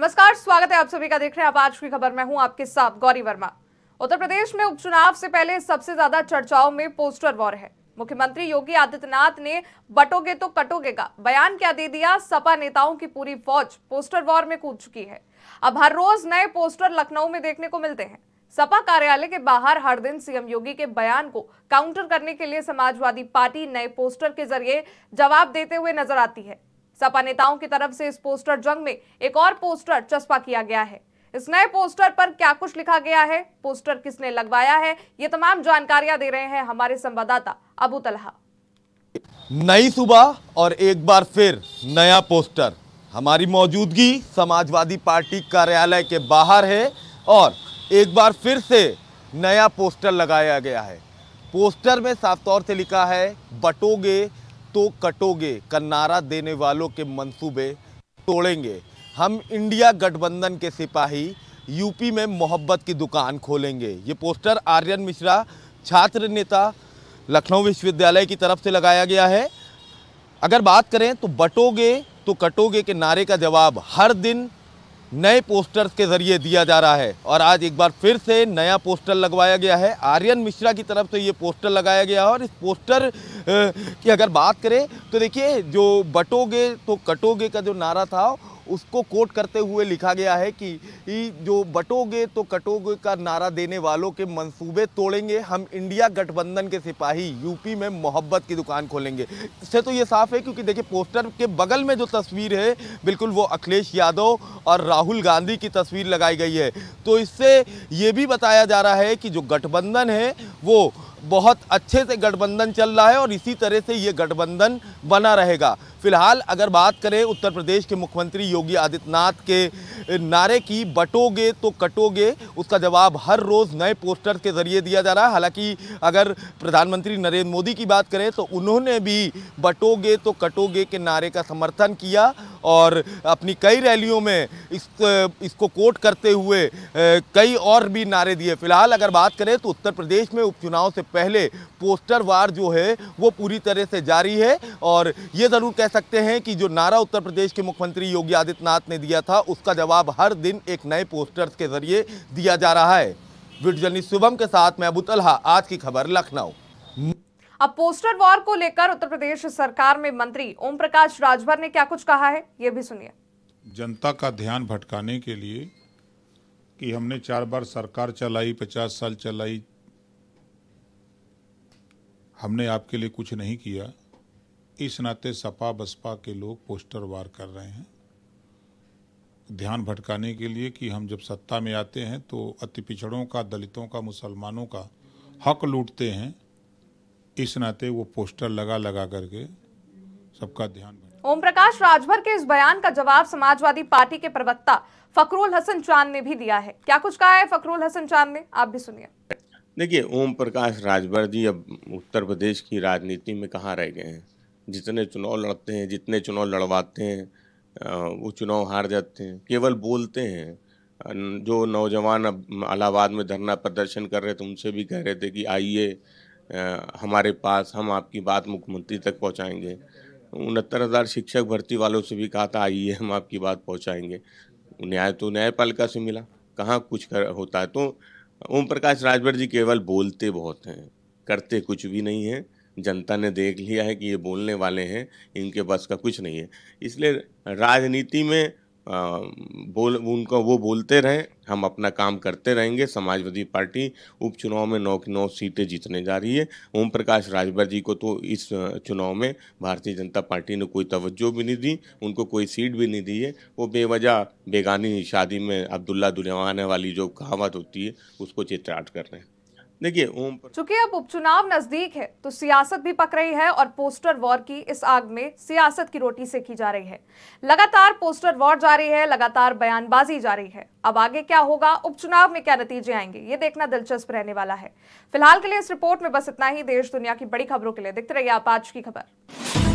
नमस्कार स्वागत है आप सभी का देख रहे हैं आप आज की खबर मैं हूं आपके साथ गौरी वर्मा उत्तर प्रदेश में उपचुनाव से पहले सबसे ज्यादा चर्चाओं में पोस्टर वॉर है मुख्यमंत्री योगी आदित्यनाथ ने बटोगे तो कटोगे का बयान क्या दे दिया सपा नेताओं की पूरी फौज पोस्टर वॉर में कूद चुकी है अब हर रोज नए पोस्टर लखनऊ में देखने को मिलते हैं सपा कार्यालय के बाहर हर दिन सीएम योगी के बयान को काउंटर करने के लिए समाजवादी पार्टी नए पोस्टर के जरिए जवाब देते हुए नजर आती है सपा नेताओं की तरफ से इस पोस्टर जंग में एक और पोस्टर चस्पा किया गया है इस नए पोस्टर पर क्या कुछ लिखा गया है पोस्टर किसने लगवाया है ये तमाम जानकारियां दे रहे हैं हमारे संवाददाता अबू तलहा नई सुबह और एक बार फिर नया पोस्टर हमारी मौजूदगी समाजवादी पार्टी कार्यालय के बाहर है और एक बार फिर से नया पोस्टर लगाया गया है पोस्टर में साफ तौर से लिखा है बटोगे तो कटोगे का नारा देने वालों के मंसूबे तोड़ेंगे हम इंडिया गठबंधन के सिपाही यूपी में मोहब्बत की दुकान खोलेंगे ये पोस्टर आर्यन मिश्रा छात्र नेता लखनऊ विश्वविद्यालय की तरफ से लगाया गया है अगर बात करें तो बटोगे तो कटोगे के नारे का जवाब हर दिन नए पोस्टर्स के ज़रिए दिया जा रहा है और आज एक बार फिर से नया पोस्टर लगवाया गया है आर्यन मिश्रा की तरफ से ये पोस्टर लगाया गया है और इस पोस्टर की अगर बात करें तो देखिए जो बटोगे तो कटोगे का जो नारा था उसको कोट करते हुए लिखा गया है कि जो बटोगे तो कटोगे का नारा देने वालों के मंसूबे तोड़ेंगे हम इंडिया गठबंधन के सिपाही यूपी में मोहब्बत की दुकान खोलेंगे इससे तो ये साफ है क्योंकि देखिए पोस्टर के बगल में जो तस्वीर है बिल्कुल वो अखिलेश यादव और राहुल गांधी की तस्वीर लगाई गई है तो इससे ये भी बताया जा रहा है कि जो गठबंधन है वो बहुत अच्छे से गठबंधन चल रहा है और इसी तरह से ये गठबंधन बना रहेगा फिलहाल अगर बात करें उत्तर प्रदेश के मुख्यमंत्री योगी आदित्यनाथ के नारे की बटोगे तो कटोगे उसका जवाब हर रोज़ नए पोस्टर के ज़रिए दिया जा रहा है हालांकि अगर प्रधानमंत्री नरेंद्र मोदी की बात करें तो उन्होंने भी बटोगे तो कटोगे के नारे का समर्थन किया और अपनी कई रैलियों में इस इसको कोट करते हुए कई और भी नारे दिए फिलहाल अगर बात करें तो उत्तर प्रदेश में उपचुनाव से पहले पोस्टर वार जो है वो पूरी तरह से जारी है और ये ज़रूर कह सकते हैं कि जो नारा उत्तर प्रदेश के मुख्यमंत्री योगी आदित्यनाथ ने दिया था उसका जवाब हर दिन एक नए पोस्टर्स के जरिए दिया जा रहा है वीडियो शुभम के साथ मैं अबू आज की खबर लखनऊ अब पोस्टर वॉर को लेकर उत्तर प्रदेश सरकार में मंत्री ओम प्रकाश राजभर ने क्या कुछ कहा है ये भी सुनिए जनता का ध्यान भटकाने के लिए कि हमने चार बार सरकार चलाई पचास साल चलाई हमने आपके लिए कुछ नहीं किया इस नाते सपा बसपा के लोग पोस्टर वार कर रहे हैं ध्यान भटकाने के लिए कि हम जब सत्ता में आते हैं तो अति पिछड़ों का दलितों का मुसलमानों का हक लूटते हैं इस नाते वो पोस्टर लगा लगा करके सबका ध्यान ओम प्रकाश राजभर के इस बयान का जवाब समाजवादी पार्टी के प्रवक्ता फकरुल हसन चांद ने भी दिया है क्या कुछ कहा है फकरुल हसन चांद ने आप भी सुनिए देखिए ओम प्रकाश राजभर जी अब उत्तर प्रदेश की राजनीति में कहाँ रह गए हैं जितने चुनाव लड़ते हैं जितने चुनाव लड़वाते हैं वो चुनाव हार जाते हैं केवल बोलते हैं जो नौजवान अब अलाहाबाद में धरना प्रदर्शन कर रहे थे उनसे भी कह रहे थे कि आइए हमारे पास हम आपकी बात मुख्यमंत्री तक पहुंचाएंगे उनहत्तर हज़ार शिक्षक भर्ती वालों से भी कहा था आइए हम आपकी बात पहुंचाएंगे न्याय तो न्यायपालिका से मिला कहाँ कुछ कर होता है तो ओम प्रकाश राजभर जी केवल बोलते बहुत हैं करते कुछ भी नहीं हैं जनता ने देख लिया है कि ये बोलने वाले हैं इनके बस का कुछ नहीं है इसलिए राजनीति में आ, बोल उनको वो बोलते रहें हम अपना काम करते रहेंगे समाजवादी पार्टी उपचुनाव में नौ की नौ सीटें जीतने जा रही है ओम प्रकाश राजभर जी को तो इस चुनाव में भारतीय जनता पार्टी ने कोई तवज्जो भी नहीं दी उनको कोई सीट भी नहीं दी है वो बेवजह बेगानी शादी में अब्दुल्ला दुल्हाने वाली जो कहावत होती है उसको चित्राट कर रहे हैं देखिए ओम पर चूंकि अब उपचुनाव नजदीक है तो सियासत भी पक रही है और पोस्टर वॉर की इस आग में सियासत की रोटी सेकी जा रही है लगातार पोस्टर वॉर जा रही है लगातार बयानबाजी जा रही है अब आगे क्या होगा उपचुनाव में क्या नतीजे आएंगे ये देखना दिलचस्प रहने वाला है फिलहाल के लिए इस रिपोर्ट में बस इतना ही देश दुनिया की बड़ी खबरों के लिए देखते रहिए आप आज की खबर